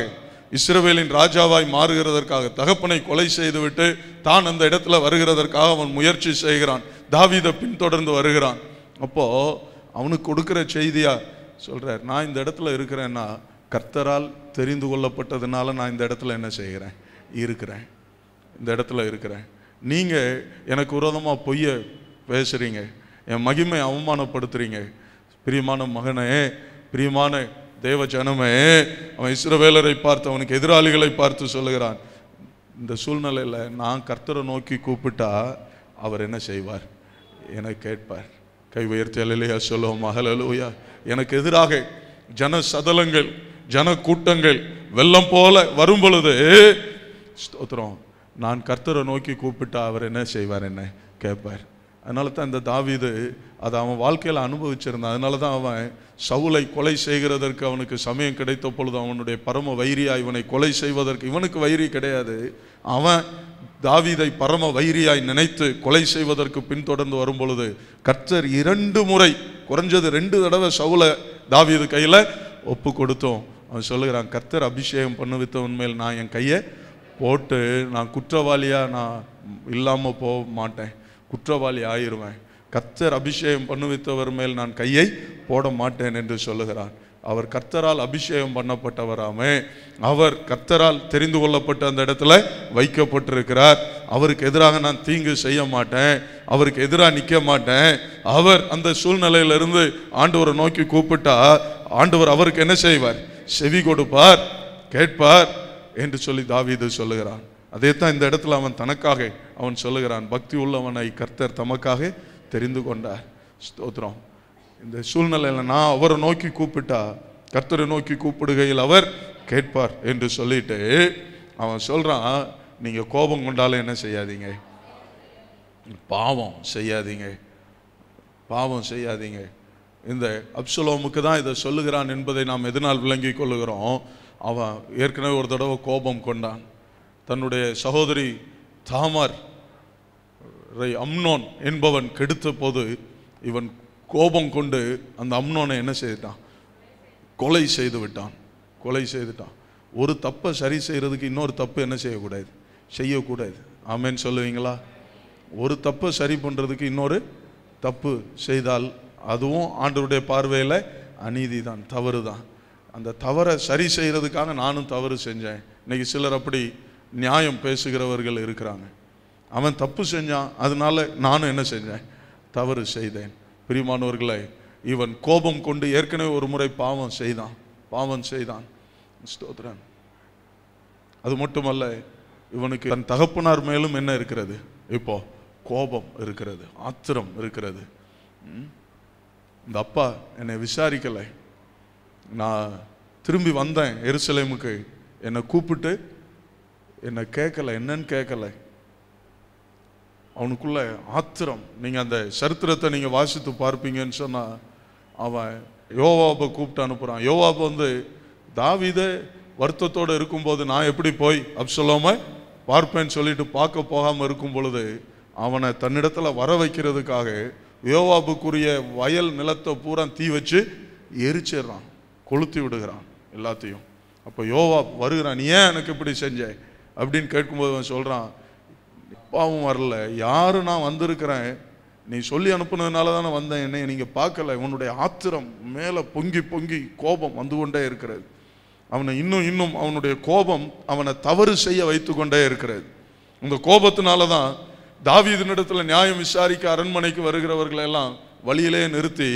இஸ்ரவேலின் ராஜாவாய் மாறுகிறதற்காக தகப்பனை கொலை செய்துவிட்டு தான் அந்த இடத்துல வருகிறதற்காக அவன் முயற்சி செய்கிறான் தாவிதை பின்தொடர்ந்து வருகிறான் அப்போது அவனுக்கு கொடுக்குற செய்தியாக சொல்கிறார் நான் இந்த இடத்துல இருக்கிறேன்னா கர்த்தரால் தெரிந்து கொள்ளப்பட்டதுனால நான் இந்த இடத்துல என்ன செய்கிறேன் இருக்கிறேன் இந்த இடத்துல இருக்கிறேன் நீங்கள் எனக்கு விரோதமாக பொய்ய பேசுகிறீங்க என் மகிமை அவமானப்படுத்துகிறீங்க பிரியமான மகனே பிரியமான தேவ ஜனமே அவன் இஸ்ரவேலரை பார்த்து அவனுக்கு எதிராளிகளை பார்த்து சொல்லுகிறான் இந்த சூழ்நிலையில் நான் கர்த்தரை நோக்கி கூப்பிட்டா அவர் என்ன செய்வார் என கேட்பார் கை உயர்த்தி அலையிலையா சொல்லுவோம் அகலலூயா எனக்கு எதிராக ஜன சதலங்கள் ஜன கூட்டங்கள் வெள்ளம் போல வரும் பொழுது ஸ்தோத்திரம் நான் கர்த்தரை நோக்கி கூப்பிட்டா அவர் என்ன செய்வார் என்ன கேட்பார் அதனால தான் இந்த தாவிது அதை அவன் வாழ்க்கையில் அனுபவிச்சிருந்தான் அதனால தான் அவன் சவுளை கொலை செய்கிறதற்கு அவனுக்கு சமயம் கிடைத்த பொழுது அவனுடைய பரம வைரியாக இவனை கொலை செய்வதற்கு இவனுக்கு வைரி கிடையாது அவன் தாவிதை பரம வைரியாய் நினைத்து கொலை செய்வதற்கு பின்தொடர்ந்து வரும் பொழுது கர்த்தர் இரண்டு முறை குறைஞ்சது ரெண்டு தடவை சவுளை தாவிது கையில் ஒப்பு கொடுத்தோம் அவன் சொல்லுகிறான் கர்த்தர் அபிஷேகம் பண்ண வித்த உண்மையில் நான் என் கையை போட்டு நான் குற்றவாளியாக நான் இல்லாமல் போக மாட்டேன் குற்றவாளி ஆயிடுவேன் கர்த்தர் அபிஷேகம் வித்தவர் மேல் நான் கையை போட மாட்டேன் என்று சொல்லுகிறார் அவர் கர்த்தரால் அபிஷேகம் பண்ணப்பட்டவராமே அவர் கர்த்தரால் தெரிந்து கொள்ளப்பட்ட அந்த இடத்துல வைக்கப்பட்டிருக்கிறார் அவருக்கு எதிராக நான் தீங்கு செய்ய மாட்டேன் அவருக்கு எதிராக நிற்க மாட்டேன் அவர் அந்த சூழ்நிலையிலிருந்து ஆண்டவரை நோக்கி கூப்பிட்டா ஆண்டவர் அவருக்கு என்ன செய்வார் செவி கொடுப்பார் கேட்பார் என்று சொல்லி தாவீது சொல்லுகிறான் அதே தான் இந்த இடத்துல அவன் தனக்காக அவன் சொல்லுகிறான் பக்தி உள்ளவனை கர்த்தர் தமக்காக தெரிந்து கொண்டார் ஸ்தோத்திரம் இந்த சூழ்நிலையில் நான் அவரை நோக்கி கூப்பிட்டா கர்த்தரை நோக்கி கூப்பிடுகையில் அவர் கேட்பார் என்று சொல்லிட்டு அவன் சொல்கிறான் நீங்கள் கோபம் கொண்டாலும் என்ன செய்யாதீங்க பாவம் செய்யாதீங்க பாவம் செய்யாதீங்க இந்த அப்சுலோமுக்கு தான் இதை சொல்லுகிறான் என்பதை நாம் எதனால் விளங்கி கொள்ளுகிறோம் அவன் ஏற்கனவே ஒரு தடவை கோபம் கொண்டான் தன்னுடைய சகோதரி தாமர் ரை அம்னோன் என்பவன் கெடுத்த போது இவன் கோபம் கொண்டு அந்த அம்னோனை என்ன செய்துட்டான் கொலை செய்து விட்டான் கொலை செய்துட்டான் ஒரு தப்பை சரி செய்கிறதுக்கு இன்னொரு தப்பு என்ன செய்யக்கூடாது செய்யக்கூடாது ஆமேன்னு சொல்லுவீங்களா ஒரு தப்பை சரி பண்ணுறதுக்கு இன்னொரு தப்பு செய்தால் அதுவும் ஆண்டவருடைய பார்வையில் அநீதி தான் தவறு தான் அந்த தவறை சரி செய்கிறதுக்காக நானும் தவறு செஞ்சேன் இன்றைக்கி சிலர் அப்படி நியாயம் பேசுகிறவர்கள் இருக்கிறாங்க அவன் தப்பு செஞ்சான் அதனால நானும் என்ன செஞ்சேன் தவறு செய்தேன் பிரிமானவர்களை இவன் கோபம் கொண்டு ஏற்கனவே ஒரு முறை பாவம் செய்தான் பாவம் செய்தான் ஸ்தோத்ரன் அது மட்டுமல்ல இவனுக்கு தன் தகப்பனார் மேலும் என்ன இருக்கிறது இப்போ கோபம் இருக்கிறது ஆத்திரம் இருக்கிறது இந்த அப்பா என்னை விசாரிக்கலை நான் திரும்பி வந்தேன் எருசலேமுக்கு என்னை கூப்பிட்டு என்னை கேட்கலை என்னன்னு கேட்கலை அவனுக்குள்ள ஆத்திரம் நீங்கள் அந்த சரித்திரத்தை நீங்கள் வாசித்து பார்ப்பீங்கன்னு சொன்னால் அவன் யோவாபை கூப்பிட்டு அனுப்புகிறான் யோவாபை வந்து தாவித வருத்தத்தோடு இருக்கும்போது நான் எப்படி போய் அப்சலோம பார்ப்பேன்னு சொல்லிட்டு பார்க்க போகாமல் இருக்கும் பொழுது அவனை தன்னிடத்தில் வர வைக்கிறதுக்காக யோவாபுக்குரிய வயல் நிலத்தை பூரா தீ வச்சு எரிச்சிடுறான் கொளுத்தி விடுகிறான் எல்லாத்தையும் அப்போ யோவா வருகிறான் நீ ஏன் எனக்கு இப்படி செஞ்ச அப்படின்னு கேட்கும்போது அவன் சொல்கிறான் இப்பாவும் வரல யாரு நான் வந்திருக்கிறேன் நீ சொல்லி அனுப்புனதுனால தானே வந்தேன் என்னை நீங்கள் பார்க்கல உன்னுடைய ஆத்திரம் மேலே பொங்கி பொங்கி கோபம் வந்து கொண்டே இருக்கிறது அவனை இன்னும் இன்னும் அவனுடைய கோபம் அவனை தவறு செய்ய வைத்து கொண்டே இருக்கிறது இந்த கோபத்தினால தான் நடத்துல நியாயம் விசாரிக்க அரண்மனைக்கு எல்லாம் வழியிலே நிறுத்தி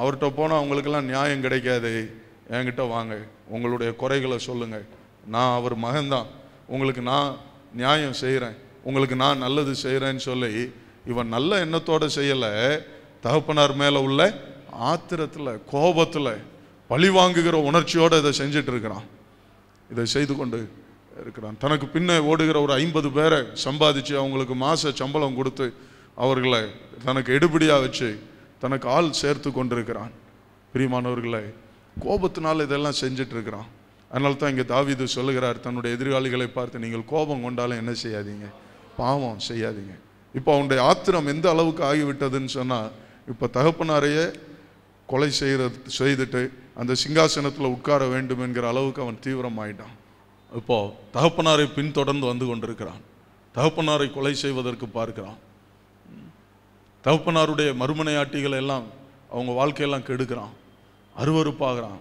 அவர்கிட்ட போனால் அவங்களுக்கெல்லாம் நியாயம் கிடைக்காது என்கிட்ட வாங்க உங்களுடைய குறைகளை சொல்லுங்கள் நான் அவர் மகன்தான் உங்களுக்கு நான் நியாயம் செய்கிறேன் உங்களுக்கு நான் நல்லது செய்கிறேன்னு சொல்லி இவன் நல்ல எண்ணத்தோடு செய்யலை தகப்பனார் மேலே உள்ள ஆத்திரத்தில் கோபத்தில் பழி வாங்குகிற உணர்ச்சியோடு இதை செஞ்சிட்ருக்கிறான் இதை செய்து கொண்டு இருக்கிறான் தனக்கு பின்ன ஓடுகிற ஒரு ஐம்பது பேரை சம்பாதிச்சு அவங்களுக்கு மாத சம்பளம் கொடுத்து அவர்களை தனக்கு எடுபடியாக வச்சு தனக்கு ஆள் சேர்த்து கொண்டிருக்கிறான் பிரியமானவர்களை கோபத்தினால் இதெல்லாம் செஞ்சிட்ருக்கிறான் அதனால தான் இங்கே தாவிது சொல்லுகிறார் தன்னுடைய எதிர்காலிகளை பார்த்து நீங்கள் கோபம் கொண்டாலும் என்ன செய்யாதீங்க பாவம் செய்யாதீங்க இப்போ அவனுடைய ஆத்திரம் எந்த அளவுக்கு ஆகிவிட்டதுன்னு சொன்னால் இப்போ தகப்பனாரையே கொலை செய்கிற செய்துட்டு அந்த சிங்காசனத்தில் உட்கார வேண்டும் என்கிற அளவுக்கு அவன் தீவிரமாயிட்டான் இப்போது தகப்பனாரை பின்தொடர்ந்து வந்து கொண்டிருக்கிறான் தகப்பனாரை கொலை செய்வதற்கு பார்க்கிறான் தகப்பனாருடைய மறுமனையாட்டிகளை எல்லாம் அவங்க வாழ்க்கையெல்லாம் கெடுக்கிறான் அருவறுப்பாகிறான்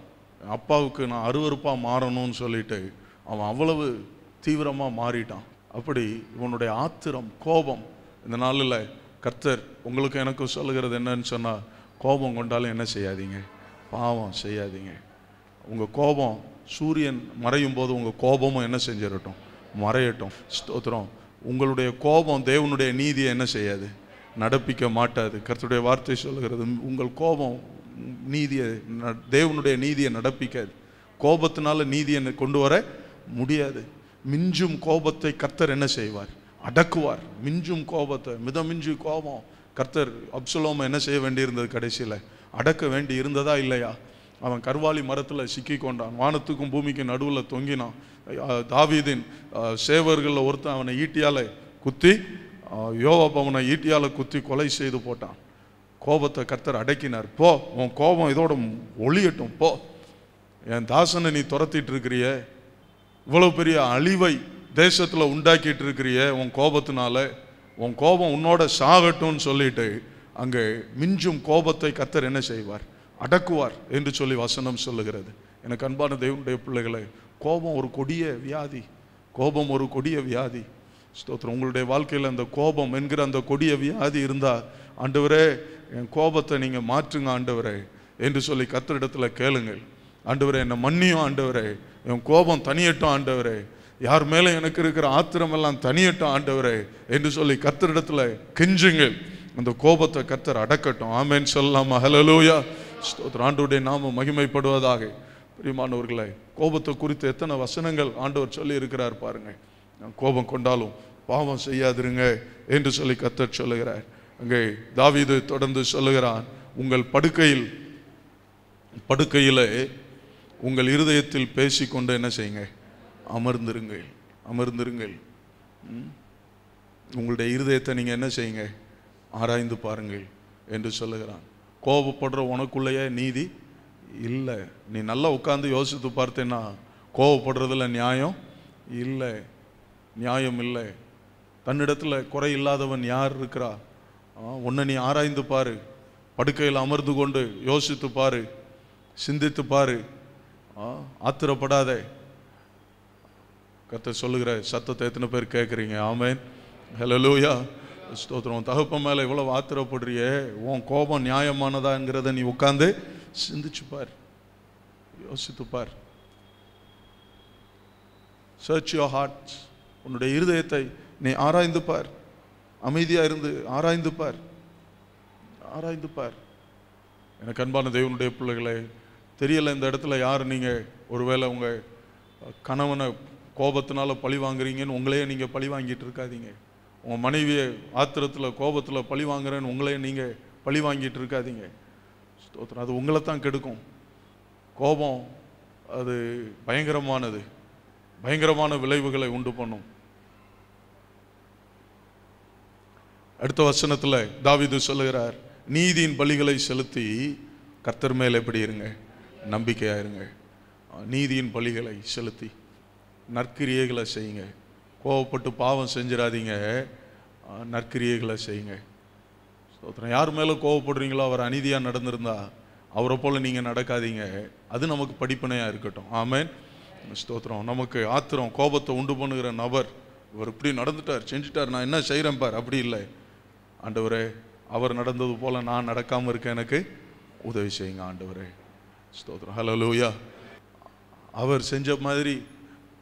அப்பாவுக்கு நான் அருவறுப்பாக மாறணும்னு சொல்லிட்டு அவன் அவ்வளவு தீவிரமாக மாறிட்டான் அப்படி இவனுடைய ஆத்திரம் கோபம் இந்த நாளில் கர்த்தர் உங்களுக்கு எனக்கும் சொல்லுகிறது என்னன்னு சொன்னால் கோபம் கொண்டாலும் என்ன செய்யாதீங்க பாவம் செய்யாதீங்க உங்கள் கோபம் சூரியன் மறையும் போது உங்கள் கோபமும் என்ன செஞ்சிடட்டும் மறையட்டும் ஸ்தோத்திரம் உங்களுடைய கோபம் தேவனுடைய நீதியை என்ன செய்யாது நடப்பிக்க மாட்டாது கர்த்தருடைய வார்த்தை சொல்லுகிறது உங்கள் கோபம் நீதியை தேவனுடைய நீதியை நடப்பிக்காது கோபத்தினால நீதியை கொண்டு வர முடியாது மிஞ்சும் கோபத்தை கர்த்தர் என்ன செய்வார் அடக்குவார் மிஞ்சும் கோபத்தை மிதமிஞ்சி கோபம் கர்த்தர் அப்சலோம என்ன செய்ய வேண்டியிருந்தது கடைசியில் அடக்க வேண்டி இருந்ததா இல்லையா அவன் கருவாலி மரத்தில் சிக்கி கொண்டான் வானத்துக்கும் பூமிக்கும் நடுவில் தொங்கினான் தாவீதின் சேவர்களில் ஒருத்தன் அவனை ஈட்டியால் குத்தி யோவா அவனை ஈட்டியால் குத்தி கொலை செய்து போட்டான் கோபத்தை கர்த்தர் அடக்கினார் போ உன் கோபம் இதோட ஒளியட்டும் போ என் தாசனை நீ துரத்திட்டு இருக்கிறிய இவ்வளோ பெரிய அழிவை தேசத்தில் உண்டாக்கிட்டு இருக்கிறிய உன் கோபத்தினால உன் கோபம் உன்னோட சாகட்டும்னு சொல்லிட்டு அங்கே மிஞ்சும் கோபத்தை கத்தர் என்ன செய்வார் அடக்குவார் என்று சொல்லி வசனம் சொல்லுகிறது எனக்கு அன்பான தெய்வனுடைய பிள்ளைகளை கோபம் ஒரு கொடிய வியாதி கோபம் ஒரு கொடிய வியாதி ஸ்தோத்திரம் உங்களுடைய வாழ்க்கையில் அந்த கோபம் என்கிற அந்த கொடிய வியாதி இருந்தால் ஆண்டவரே என் கோபத்தை நீங்கள் மாற்றுங்க ஆண்டவரே என்று சொல்லி கத்திரிடத்தில் கேளுங்கள் ஆண்டவரே என்னை மன்னியும் ஆண்டவரே என் கோபம் தனியட்டும் ஆண்டவரே யார் மேலே எனக்கு இருக்கிற ஆத்திரமெல்லாம் தனியட்டும் ஆண்டவரே என்று சொல்லி கத்திரிடத்தில் கெஞ்சுங்கள் அந்த கோபத்தை கத்தர் அடக்கட்டும் ஆமேன்னு சொல்லலாமா ஹலலூயா ஸ்தோத்திரம் ஆண்டோடைய நாமம் மகிமைப்படுவதாக பிரியமானவர்களை கோபத்தை குறித்து எத்தனை வசனங்கள் ஆண்டவர் சொல்லி இருக்கிறார் பாருங்க நான் கோபம் கொண்டாலும் பாவம் செய்யாதிருங்க என்று சொல்லி கத்த சொல்லுகிறார் அங்கே தாவிது தொடர்ந்து சொல்லுகிறான் உங்கள் படுக்கையில் படுக்கையிலே உங்கள் இருதயத்தில் பேசிக்கொண்டு என்ன செய்யுங்க அமர்ந்திருங்கள் அமர்ந்திருங்கள் உங்களுடைய இருதயத்தை நீங்கள் என்ன செய்யுங்க ஆராய்ந்து பாருங்கள் என்று சொல்லுகிறான் கோவப்படுற உனக்குள்ளேயே நீதி இல்லை நீ நல்லா உட்காந்து யோசித்து பார்த்தேன்னா கோவப்படுறதில் நியாயம் இல்லை நியாயம் இல்லை தன்னிடத்தில் குறை இல்லாதவன் யார் இருக்கிறா உன்னை நீ ஆராய்ந்து பாரு படுக்கையில் அமர்ந்து கொண்டு யோசித்து பாரு சிந்தித்து பாரு ஆத்திரப்படாதே கத்த சொல்லுகிற சத்தத்தை எத்தனை பேர் கேட்குறீங்க ஆமேன் ஹலோ லூயா ஸ்தோத்திரம் தகுப்ப மேலே இவ்வளோ ஆத்திரப்படுறியே உன் கோபம் நியாயமானதாங்கிறத நீ உட்காந்து சிந்திச்சுப்பார் யோசித்துப்பார் சர்ச் யோர் ஹார்ட் உன்னுடைய இருதயத்தை நீ ஆராய்ந்து பார் அமைதியாக இருந்து ஆராய்ந்து பார் ஆராய்ந்து பார் எனக்கு அன்பான தெய்வனுடைய பிள்ளைகளை தெரியலை இந்த இடத்துல யார் நீங்கள் ஒருவேளை உங்கள் கணவனை கோபத்தினால பழி வாங்குறீங்கன்னு உங்களையே நீங்கள் பழி வாங்கிட்டு இருக்காதீங்க உங்கள் மனைவியை ஆத்திரத்தில் கோபத்தில் பழி வாங்குறேன்னு உங்களையும் நீங்கள் பழி வாங்கிட்டு இருக்காதீங்க ஸ்தோத்திரம் அது உங்களை தான் கெடுக்கும் கோபம் அது பயங்கரமானது பயங்கரமான விளைவுகளை உண்டு பண்ணும் அடுத்த வசனத்தில் தாவிது சொல்லுகிறார் நீதியின் பலிகளை செலுத்தி கர்த்தர் மேலே எப்படி இருங்க நம்பிக்கையாக இருங்க நீதியின் பலிகளை செலுத்தி நற்கிரியைகளை செய்யுங்கள் கோவப்பட்டு பாவம் செஞ்சிடாதீங்க நற்கிரியைகளை செய்யுங்க ஸ்தோத்திரம் யார் மேலே கோவப்படுறீங்களோ அவர் அநீதியாக நடந்திருந்தா அவரை போல் நீங்கள் நடக்காதீங்க அது நமக்கு படிப்பனையாக இருக்கட்டும் ஆமேன் ஸ்தோத்திரம் நமக்கு ஆத்திரம் கோபத்தை உண்டு பண்ணுகிற நபர் இவர் இப்படி நடந்துட்டார் செஞ்சுட்டார் நான் என்ன செய்கிறேன் பார் அப்படி இல்லை ஆண்டவரே அவர் நடந்தது போல் நான் நடக்காமல் இருக்கேன் எனக்கு உதவி செய்யுங்க ஆண்டவரே ஸ்தோத்திரம் ஹலோ லூயா அவர் செஞ்ச மாதிரி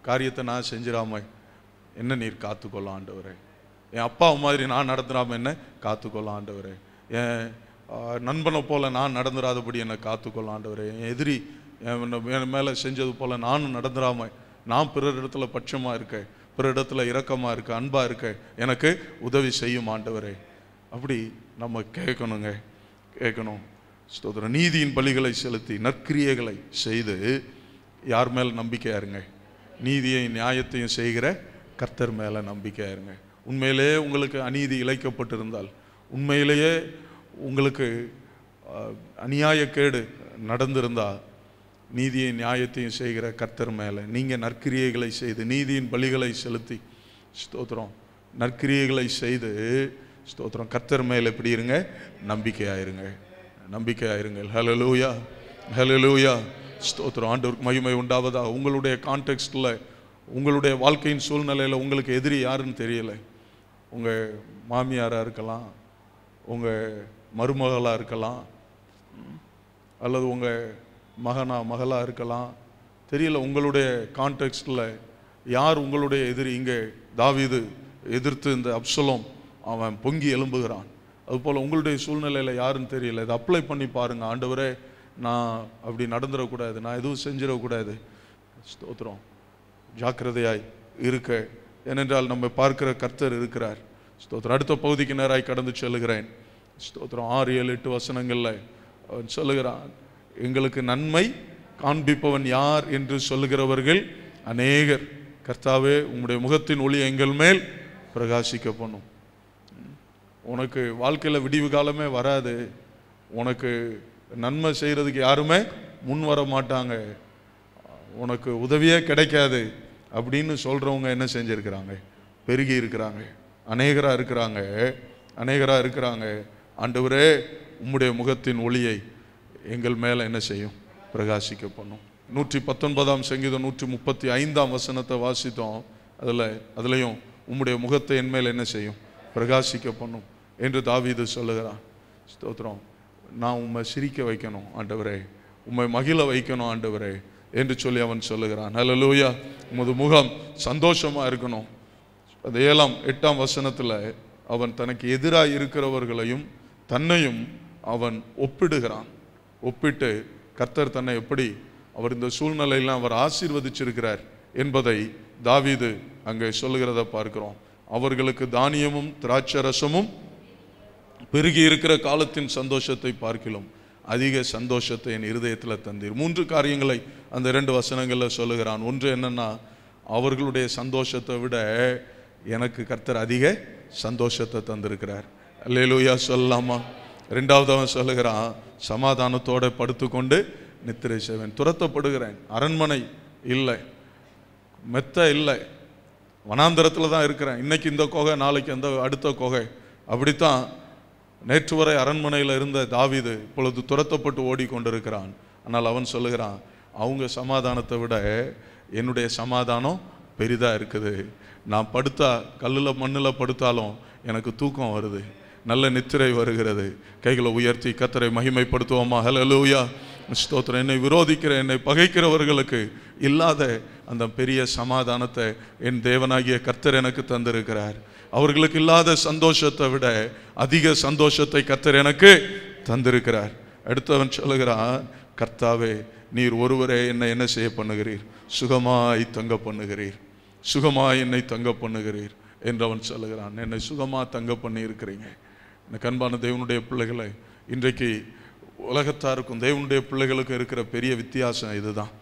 காரியத்தை நான் செஞ்சிடாமல் என்ன நீர் காத்துக்கொள்ள ஆண்டவரே என் அப்பா மாதிரி நான் நடந்துடாமல் என்ன காத்துக்கொள்ள ஆண்டவரே என் நண்பனை போல் நான் நடந்துடாதபடி என்னை காத்துக்கொள்ள ஆண்டவரே என் எதிரி என் மேலே செஞ்சது போல் நானும் நடந்துடாமல் நான் பிறர் இடத்துல பட்சமாக இருக்கேன் பிற இடத்துல இரக்கமாக இருக்க அன்பாக இருக்க எனக்கு உதவி செய்யும் ஆண்டவரே அப்படி நம்ம கேட்கணுங்க கேட்கணும் ஸ்தோத்திரம் நீதியின் பலிகளை செலுத்தி நற்கிரியைகளை செய்து யார் மேல் நம்பிக்கையாருங்க இருங்க நீதியை நியாயத்தையும் செய்கிற கர்த்தர் மேலே நம்பிக்கையாக இருங்க உங்களுக்கு அநீதி இழைக்கப்பட்டிருந்தால் உண்மையிலேயே உங்களுக்கு அநியாயக்கேடு நடந்திருந்தால் நீதியை நியாயத்தையும் செய்கிற கர்த்தர் மேலே நீங்கள் நற்கிரியைகளை செய்து நீதியின் பலிகளை செலுத்தி ஸ்தோத்திரம் நற்கிரியைகளை செய்து ஸ்தோத்திரம் கர்த்தர் மேலே எப்படி இருங்க நம்பிக்கையாயிருங்க நம்பிக்கையாயிருங்க ஹலலூயா ஹலலூயா ஸ்தோத்திரம் ஆண்டு மகிமை உண்டாவதா உங்களுடைய கான்டெக்ட்டில் உங்களுடைய வாழ்க்கையின் சூழ்நிலையில் உங்களுக்கு எதிரி யாருன்னு தெரியலை உங்கள் மாமியாராக இருக்கலாம் உங்கள் மருமகளாக இருக்கலாம் அல்லது உங்கள் மகனா மகளாக இருக்கலாம் தெரியல உங்களுடைய கான்டெக்ஸ்டில் யார் உங்களுடைய எதிரி இங்கே தாவிது எதிர்த்து இந்த அப்சலோம் அவன் பொங்கி எலும்புகிறான் அதுபோல் உங்களுடைய சூழ்நிலையில் யாருன்னு தெரியல இதை அப்ளை பண்ணி பாருங்கள் ஆண்டவரே நான் அப்படி நடந்துடக்கூடாது நான் எதுவும் செஞ்சிடக்கூடாது ஸ்தோத்திரம் ஜாக்கிரதையாய் இருக்க ஏனென்றால் நம்ம பார்க்கிற கர்த்தர் இருக்கிறார் ஸ்தோத்திரம் அடுத்த பகுதிக்கு நேராய் கடந்து செல்லுகிறேன் ஸ்தோத்திரம் ஆறு ஏழு எட்டு வசனங்களில் அவன் சொல்லுகிறான் எங்களுக்கு நன்மை காண்பிப்பவன் யார் என்று சொல்லுகிறவர்கள் அநேகர் கர்த்தாவே உங்களுடைய முகத்தின் ஒளி எங்கள் மேல் பிரகாசிக்க பண்ணும் உனக்கு வாழ்க்கையில் விடிவு காலமே வராது உனக்கு நன்மை செய்கிறதுக்கு யாருமே முன் வர மாட்டாங்க உனக்கு உதவியே கிடைக்காது அப்படின்னு சொல்கிறவங்க என்ன செஞ்சுருக்கிறாங்க பெருகி இருக்கிறாங்க அநேகராக இருக்கிறாங்க அநேகராக இருக்கிறாங்க ஆண்டவரே உம்முடைய முகத்தின் ஒளியை எங்கள் மேலே என்ன செய்யும் பிரகாசிக்க பண்ணும் நூற்றி பத்தொன்பதாம் சங்கீதம் நூற்றி முப்பத்தி ஐந்தாம் வசனத்தை வாசித்தோம் அதில் அதுலேயும் உம்முடைய முகத்தை என் மேலே என்ன செய்யும் பிரகாசிக்க பண்ணும் என்று தாவிது சொல்லுகிறான் ஸ்தோத்திரம் நான் உம்மை சிரிக்க வைக்கணும் ஆண்டவரே உம்மை மகிழ வைக்கணும் ஆண்டவரே என்று சொல்லி அவன் சொல்லுகிறான் ஹலோ லூயா உமது முகம் சந்தோஷமாக இருக்கணும் அது ஏழாம் எட்டாம் வசனத்தில் அவன் தனக்கு எதிராக இருக்கிறவர்களையும் தன்னையும் அவன் ஒப்பிடுகிறான் ஒப்பிட்டு கர்த்தர் தன்னை எப்படி அவர் இந்த சூழ்நிலையெல்லாம் அவர் ஆசீர்வதிச்சிருக்கிறார் என்பதை தாவிது அங்கே சொல்லுகிறத பார்க்கிறோம் அவர்களுக்கு தானியமும் திராட்சரசமும் பெருகி இருக்கிற காலத்தின் சந்தோஷத்தை பார்க்கலாம் அதிக சந்தோஷத்தை என் இருதயத்தில் தந்தீர் மூன்று காரியங்களை அந்த ரெண்டு வசனங்களில் சொல்லுகிறான் ஒன்று என்னென்னா அவர்களுடைய சந்தோஷத்தை விட எனக்கு கர்த்தர் அதிக சந்தோஷத்தை தந்திருக்கிறார் அல்லேலூயா சொல்லலாமா ரெண்டாவது அவன் சொல்லுகிறான் சமாதானத்தோடு படுத்துக்கொண்டு நித்திரை செய்வேன் துரத்தப்படுகிறேன் அரண்மனை இல்லை மெத்த இல்லை வனாந்தரத்தில் தான் இருக்கிறேன் இன்றைக்கி இந்த கொகை நாளைக்கு அந்த அடுத்த கொகை அப்படித்தான் நேற்று வரை அரண்மனையில் இருந்த தாவிது இப்பொழுது துரத்தப்பட்டு ஓடிக்கொண்டிருக்கிறான் ஆனால் அவன் சொல்லுகிறான் அவங்க சமாதானத்தை விட என்னுடைய சமாதானம் பெரிதாக இருக்குது நான் படுத்தா கல்லில் மண்ணில் படுத்தாலும் எனக்கு தூக்கம் வருது நல்ல நித்திரை வருகிறது கைகளை உயர்த்தி கத்தரை மகிமைப்படுத்துவோமா ஹலோ லூயா ஸ்தோத்திரம் என்னை விரோதிக்கிற என்னை பகைக்கிறவர்களுக்கு இல்லாத அந்த பெரிய சமாதானத்தை என் தேவனாகிய கர்த்தர் எனக்கு தந்திருக்கிறார் அவர்களுக்கு இல்லாத சந்தோஷத்தை விட அதிக சந்தோஷத்தை கத்தர் எனக்கு தந்திருக்கிறார் அடுத்தவன் சொல்லுகிறான் கர்த்தாவே நீர் ஒருவரே என்னை என்ன செய்ய பண்ணுகிறீர் சுகமாய் தங்க பண்ணுகிறீர் சுகமாய் என்னை தங்க பண்ணுகிறீர் என்றவன் சொல்லுகிறான் என்னை சுகமாக தங்க பண்ணி இருக்கிறீங்க இந்த கண்பான தேவனுடைய பிள்ளைகளை இன்றைக்கு உலகத்தாருக்கும் தேவனுடைய பிள்ளைகளுக்கும் இருக்கிற பெரிய வித்தியாசம் இதுதான்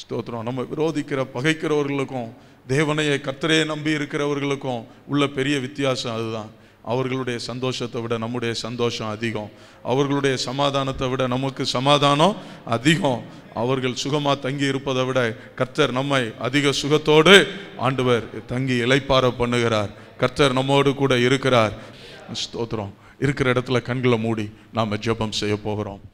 ஸ்தோத்திரம் நம்ம விரோதிக்கிற பகைக்கிறவர்களுக்கும் தேவனையை கத்தரையே நம்பி இருக்கிறவர்களுக்கும் உள்ள பெரிய வித்தியாசம் அதுதான் அவர்களுடைய சந்தோஷத்தை விட நம்முடைய சந்தோஷம் அதிகம் அவர்களுடைய சமாதானத்தை விட நமக்கு சமாதானம் அதிகம் அவர்கள் சுகமாக தங்கி இருப்பதை விட கர்த்தர் நம்மை அதிக சுகத்தோடு ஆண்டவர் தங்கி இலைப்பார பண்ணுகிறார் கர்த்தர் நம்மோடு கூட இருக்கிறார் ஸ்தோத்திரம் இருக்கிற இடத்துல கண்களை மூடி நாம் ஜெபம் செய்ய போகிறோம்